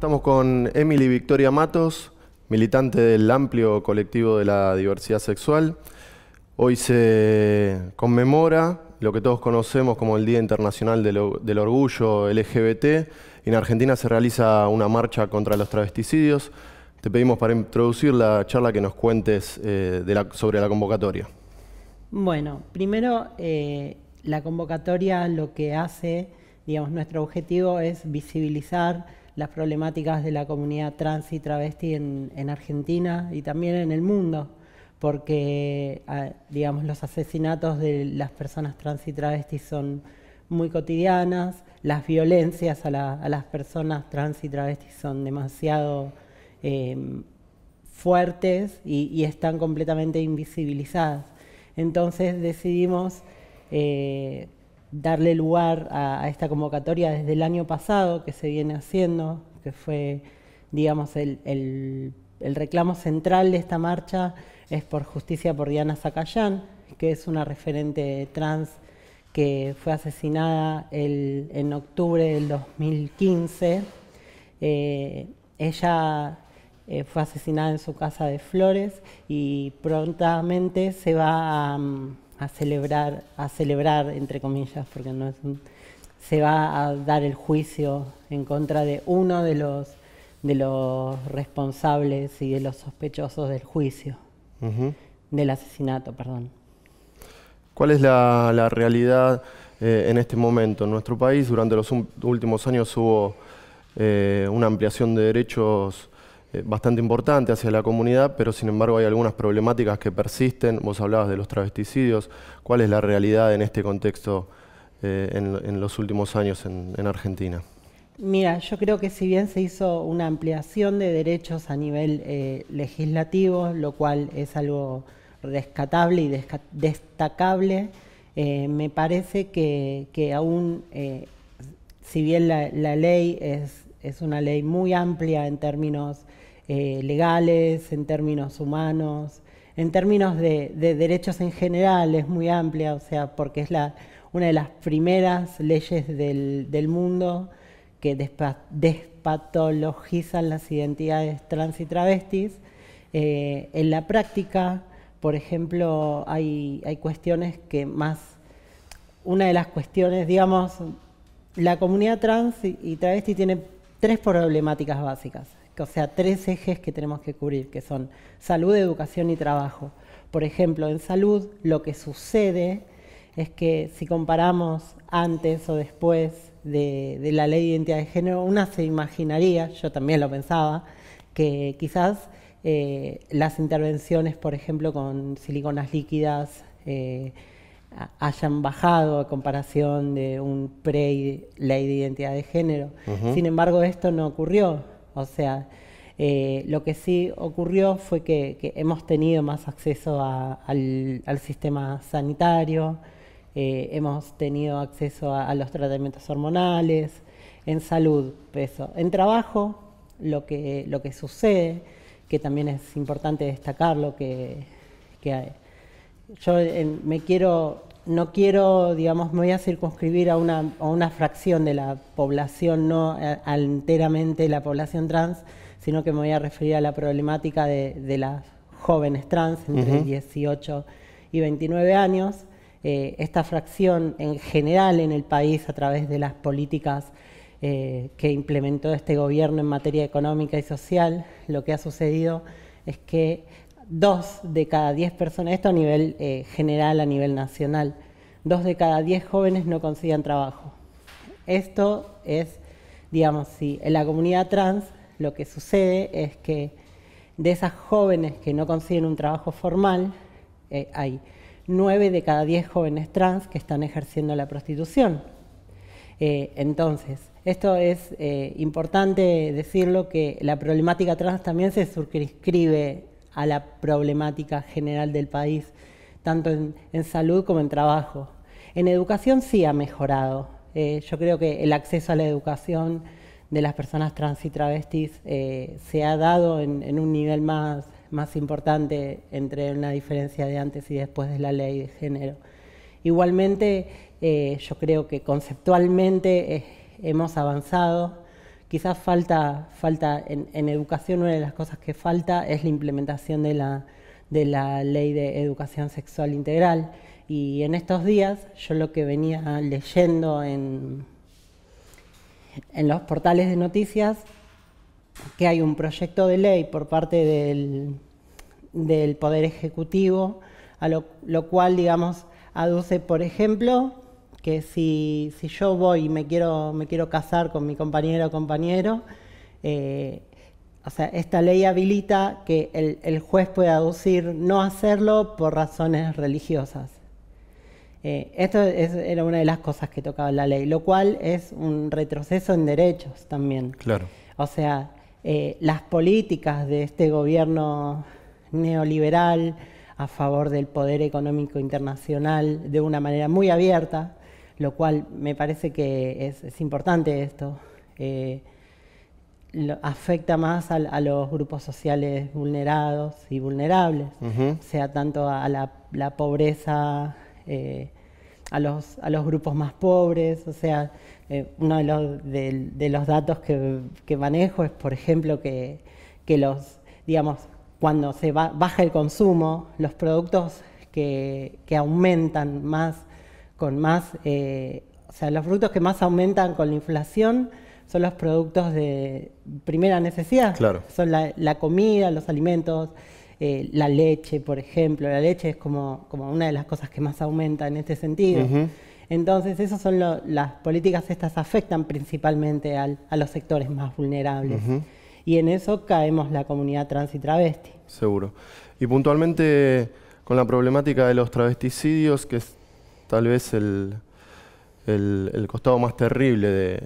Estamos con Emily Victoria Matos, militante del amplio colectivo de la diversidad sexual. Hoy se conmemora lo que todos conocemos como el Día Internacional del, Orgullo LGBT. En Argentina se realiza una marcha contra los travesticidios. Te pedimos para introducir la charla que nos cuentes eh, sobre la convocatoria. Bueno, primero eh, la convocatoria lo que hace, digamos, nuestro objetivo es visibilizar las problemáticas de la comunidad trans y travesti en, Argentina y también en el mundo, porque ah, digamos, los asesinatos de las personas trans y travestis son muy cotidianas, las violencias a, las personas trans y travestis son demasiado em, fuertes y, están completamente invisibilizadas. Entonces decidimos... Eh, darle lugar a, esta convocatoria desde el año pasado que se viene haciendo, que fue, digamos, el, reclamo central de esta marcha es por justicia por Diana Zacayán, que es una referente trans que fue asesinada en octubre del 2015. Eh, ella eh, fue asesinada en su casa de Flores y prontamente se va a... Mm, a celebrar, a celebrar, entre comillas, porque no es se va a dar el juicio en contra de uno de los, de los responsables y de los sospechosos del juicio, del asesinato, perdón. ¿Cuál es la, realidad eh, en este momento en nuestro país? Durante los últimos años hubo eh, una ampliación de derechos eh, bastante importante hacia la comunidad, pero sin embargo hay algunas problemáticas que persisten. Vos hablabas de los travesticidios. ¿Cuál es la realidad en este contexto eh, en, los últimos años en, Argentina? Mira, yo creo que si bien se hizo una ampliación de derechos a nivel eh, legislativo, lo cual es algo rescatable y destacable, me parece que, aún, si bien la, ley es una ley muy amplia en términos eh, legales, en términos humanos, en términos de, derechos en general, es muy amplia, o sea, porque es una de las primeras leyes del, mundo que despatologizan las identidades trans y travestis. Eh, en la práctica, por ejemplo, hay, cuestiones que más, una de las cuestiones, digamos, la comunidad trans y, y travesti tiene tres problemáticas básicas o sea, tres ejes que tenemos que cubrir, que son salud, educación y trabajo. Por ejemplo, en salud lo que sucede es que si comparamos antes o después de, la ley de identidad de género, una se imaginaría, yo también lo pensaba, que quizás eh, las intervenciones, por ejemplo, con siliconas líquidas, eh, hayan bajado a comparación de un pre-ley de identidad de género. Sin embargo, esto no ocurrió. O sea, eh, lo que sí ocurrió fue que, hemos tenido más acceso al, sistema sanitario, eh, hemos tenido acceso a, los tratamientos hormonales, en salud, En trabajo, lo que, lo que sucede, que también es importante destacarlo, que, que yo me quiero no quiero, digamos, me voy a circunscribir a una, una fracción de la población, no eh, enteramente la población trans, sino que me voy a referir a la problemática de, las jóvenes trans entre 18 y 29 años. Eh, esta fracción en general en el país a través de las políticas eh, que implementó este gobierno en materia económica y social, lo que ha sucedido es que dos de cada diez personas, esto a nivel eh, general, a nivel nacional, dos de cada diez jóvenes no consiguen trabajo. Esto es, digamos, si en la comunidad trans lo que sucede es que de esas jóvenes que no consiguen un trabajo formal, eh, hay nueve de cada diez jóvenes trans que están ejerciendo la prostitución. Eh, entonces, esto es importante decirlo que la problemática trans también se circunscribe a la problemática general del país, tanto en, salud como en trabajo. En educación sí ha mejorado. Eh, yo creo que el acceso a la educación de las personas trans y travestis eh, se ha dado en, un nivel más, importante entre una diferencia de antes y después de la ley de género. Igualmente, eh, yo creo que conceptualmente hemos avanzado, Quizás falta, falta en, educación una de las cosas que falta es la implementación de la, ley de educación sexual integral. Y en estos días yo lo que venía leyendo en, en los portales de noticias, que hay un proyecto de ley por parte del, del Poder Ejecutivo, a lo cual, digamos, aduce, por ejemplo, que si, yo voy y me quiero, me quiero casar con mi compañero o compañero, eh, o sea, esta ley habilita que el, juez pueda aducir no hacerlo por razones religiosas. Eh, esto era una de las cosas que tocaba la ley, lo cual es un retroceso en derechos también. Claro. O sea, eh, las políticas de este gobierno neoliberal a favor del poder económico internacional de una manera muy abierta, lo cual me parece que es, importante esto. Eh, afecta más a, los grupos sociales vulnerados y vulnerables, sea, tanto a, la, pobreza, eh, a, los, a los grupos más pobres, o sea, eh, uno de los, de, los datos que, manejo es, por ejemplo, que, los, digamos, cuando se baja el consumo, los productos que, que aumentan más con más, eh, o sea, los productos que más aumentan con la inflación son los productos de primera necesidad. Claro. Son la, comida, los alimentos, eh, la leche, por ejemplo. La leche es como, como una de las cosas que más aumenta en este sentido. Entonces, esas son las políticas, estas afectan principalmente a los sectores más vulnerables. Y en eso caemos la comunidad trans y travesti. Seguro. Y puntualmente con la problemática de los travesticidios, que es tal vez el, costado más terrible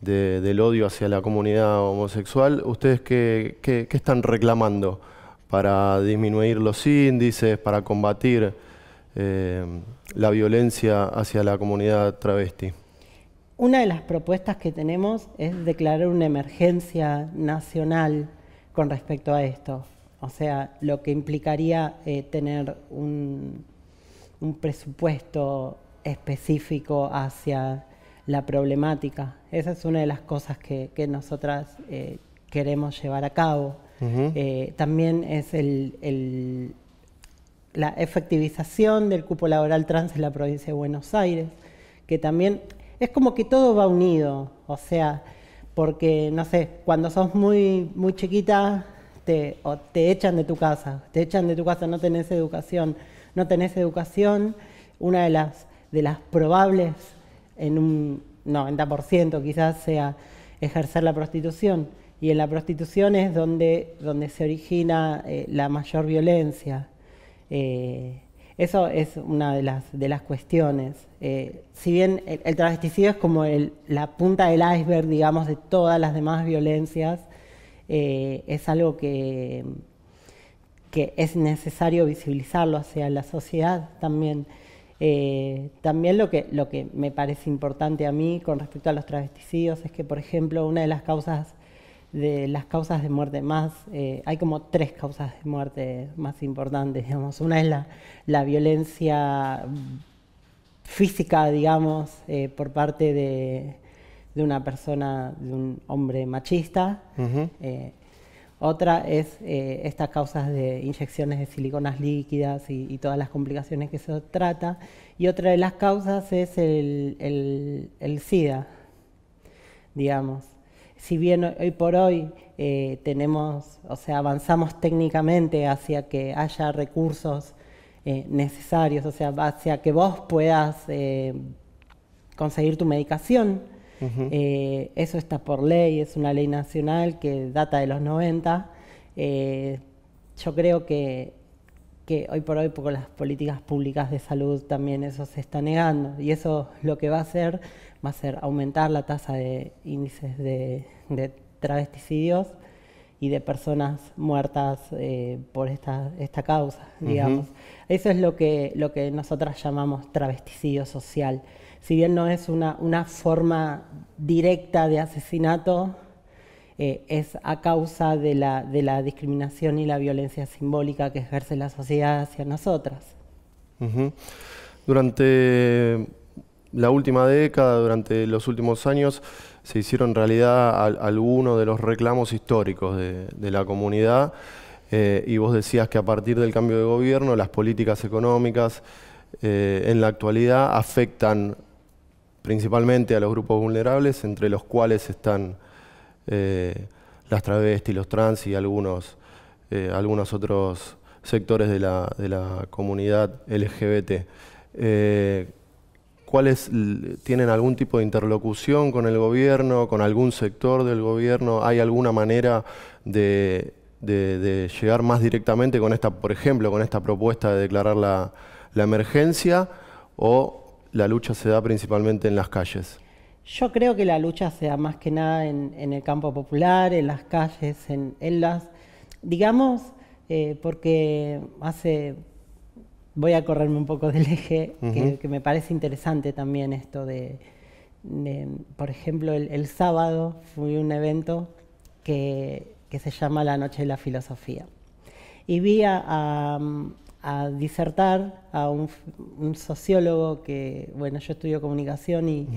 del odio hacia la comunidad homosexual. ¿Ustedes qué, están reclamando para disminuir los índices, para combatir eh, la violencia hacia la comunidad travesti? Una de las propuestas que tenemos es declarar una emergencia nacional con respecto a esto. O sea, lo que implicaría eh, tener un, un presupuesto específico hacia la problemática. Esa es una de las cosas que, nosotras eh, queremos llevar a cabo. Eh, también es el, la efectivización del cupo laboral trans en la provincia de Buenos Aires, que también es como que todo va unido, o sea, porque, no sé, cuando sos muy, muy chiquita, te, te echan de tu casa, te echan de tu casa, no tenés educación no tenés educación, una de las, de las probables en un 90% quizás sea ejercer la prostitución. Y en la prostitución es donde, donde se origina eh, la mayor violencia. Eh, eso es una de las, de las cuestiones. Eh, si bien el, travesticidio es como la punta del iceberg, digamos, de todas las demás violencias, es algo que que es necesario visibilizarlo hacia la sociedad también. Eh, también lo que, lo que me parece importante a mí con respecto a los travesticidios es que, por ejemplo, una de las causas de las causas de muerte más, eh, hay como tres causas de muerte más importantes, digamos. Una es la, la violencia física, digamos, eh, por parte de, una persona, de un hombre machista. Otra es eh, estas causas de inyecciones de siliconas líquidas y, todas las complicaciones que se trata. Y otra de las causas es el, SIDA, digamos. Si bien hoy por hoy eh, tenemos, o sea, avanzamos técnicamente hacia que haya recursos eh, necesarios, o sea, hacia que vos puedas conseguir tu medicación, eh, eso está por ley, es una ley nacional que data de los 90. Eh, yo creo que, que, hoy por hoy, por las políticas públicas de salud, también eso se está negando. Y eso lo que va a hacer va a ser aumentar la tasa de índices de, de travesticidios y de personas muertas eh, por esta, esta causa, digamos. Eso es lo que, lo que nosotras llamamos travesticidio social. Si bien no es una, una forma directa de asesinato, eh, es a causa de la, de la, discriminación y la violencia simbólica que ejerce la sociedad hacia nosotras. Durante la última década, durante los últimos años, se hicieron realidad algunos de los reclamos históricos de, la comunidad eh, y vos decías que a partir del cambio de gobierno las políticas económicas eh, en la actualidad afectan principalmente a los grupos vulnerables, entre los cuales están eh, las travestis, los trans y algunos, algunos otros sectores de la, de la comunidad LGBT cuáles tienen algún tipo de interlocución con el gobierno, con algún sector del gobierno, hay alguna manera de, llegar más directamente con esta, por ejemplo, con esta propuesta de declarar la, emergencia o la lucha se da principalmente en las calles. Yo creo que la lucha se da más que nada en, el campo popular, en las calles, en, las, digamos, eh, porque hace voy a correrme un poco del eje, que, me parece interesante también esto de, por ejemplo, el, sábado fui a un evento que, se llama La Noche de la Filosofía. Y vi a, disertar a un, un, sociólogo que, bueno, yo estudio comunicación y,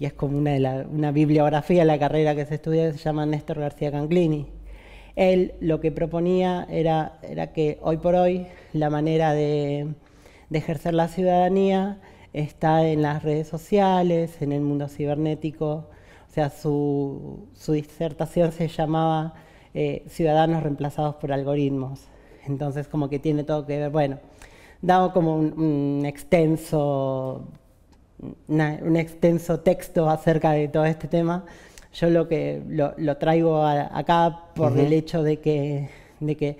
es como una, de una bibliografía la carrera que se estudia, se llama Néstor García Canclini él lo que proponía era, que hoy por hoy la manera de, ejercer la ciudadanía está en las redes sociales, en el mundo cibernético. O sea, su, disertación se llamaba eh, Ciudadanos reemplazados por algoritmos. Entonces, como que tiene todo que ver, bueno, dado como un, extenso un extenso texto acerca de todo este tema, yo lo que lo, traigo acá por el hecho de que, que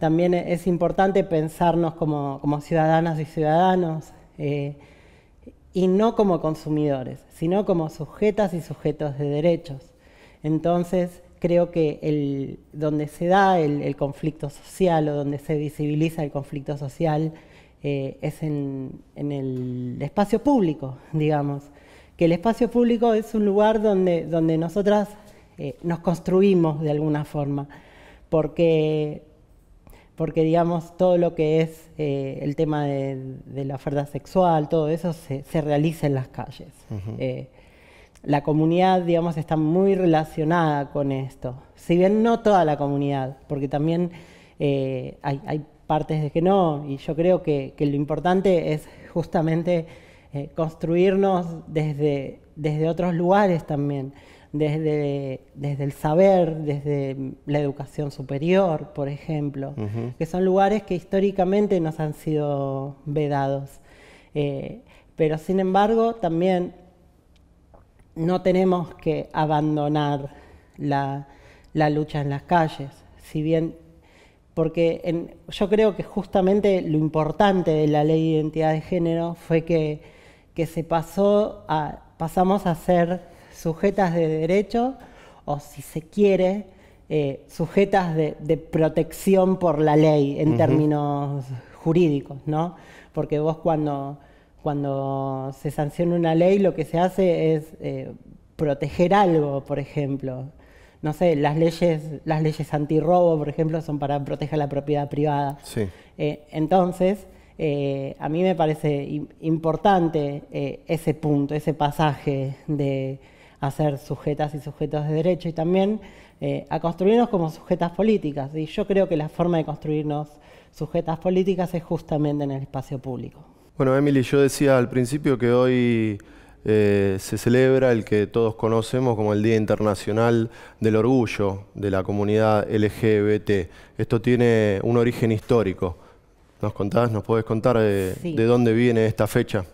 también es importante pensarnos como, como ciudadanas y ciudadanos eh, y no como consumidores, sino como sujetas y sujetos de derechos. Entonces, creo que el, donde se da el, conflicto social o donde se visibiliza el conflicto social eh, es en, en, el espacio público, digamos que el espacio público es un lugar donde, donde nosotras eh, nos construimos de alguna forma, porque, porque digamos todo lo que es eh, el tema de, la oferta sexual, todo eso se, realiza en las calles. Eh, la comunidad, digamos, está muy relacionada con esto. Si bien no toda la comunidad, porque también hay, partes de que no, y yo creo que lo importante es justamente eh, construirnos desde, desde otros lugares también, desde, desde el saber, desde la educación superior, por ejemplo, que son lugares que históricamente nos han sido vedados. Eh, pero sin embargo, también no tenemos que abandonar la, lucha en las calles, si bien porque yo creo que justamente lo importante de la ley de identidad de género fue que que se pasó a, pasamos a ser sujetas de derecho o, si se quiere, eh, sujetas de, protección por la ley en términos jurídicos, ¿no? Porque vos cuando, cuando se sanciona una ley lo que se hace es eh, proteger algo, por ejemplo. No sé, las leyes, las leyes antirrobo, por ejemplo, son para proteger la propiedad privada. Sí. Eh, entonces, eh, a mí me parece importante eh, ese punto, ese pasaje de hacer sujetas y sujetos de derecho y también eh, a construirnos como sujetas políticas. Y yo creo que la forma de construirnos sujetas políticas es justamente en el espacio público. Bueno, Emily, yo decía al principio que hoy se celebra el que todos conocemos como el Día Internacional del Orgullo de la comunidad LGBT. Esto tiene un origen histórico. ¿Nos contás, nos podés contar eh, de, dónde viene esta fecha?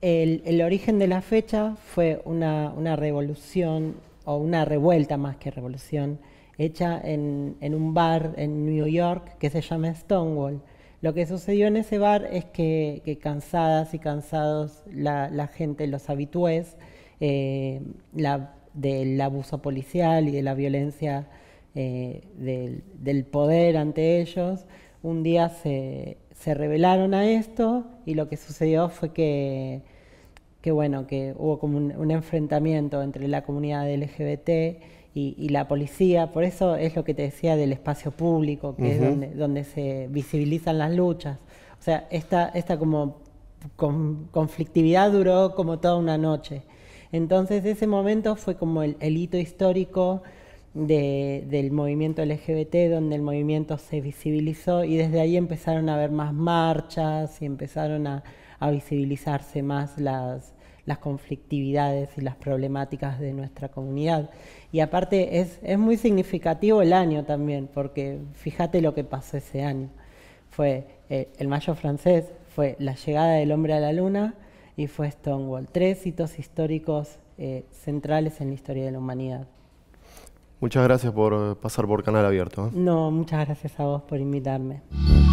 El, origen de la fecha fue una, revolución, o una revuelta más que revolución, hecha en, un bar en New York que se llama Stonewall. Lo que sucedió en ese bar es que, cansadas y cansados la, gente, los habitués, eh, del abuso policial y de la violencia eh, del poder ante ellos, un día se, se revelaron a esto y lo que sucedió fue que, que bueno, que hubo como un, enfrentamiento entre la comunidad LGBT y, y, la policía. Por eso es lo que te decía del espacio público, que es donde, se visibilizan las luchas. O sea, esta, esta como conflictividad duró como toda una noche. Entonces ese momento fue como el hito histórico del movimiento LGBT, donde el movimiento se visibilizó y desde ahí empezaron a haber más marchas y empezaron a, visibilizarse más las, conflictividades y las problemáticas de nuestra comunidad. Y aparte es, muy significativo el año también, porque fíjate lo que pasó ese año. Fue eh, el mayo francés, fue la llegada del hombre a la luna y fue Stonewall. Tres hitos históricos eh, centrales en la historia de la humanidad. Muchas gracias por pasar por Canal Abierto. ¿eh? No, muchas gracias a vos por invitarme.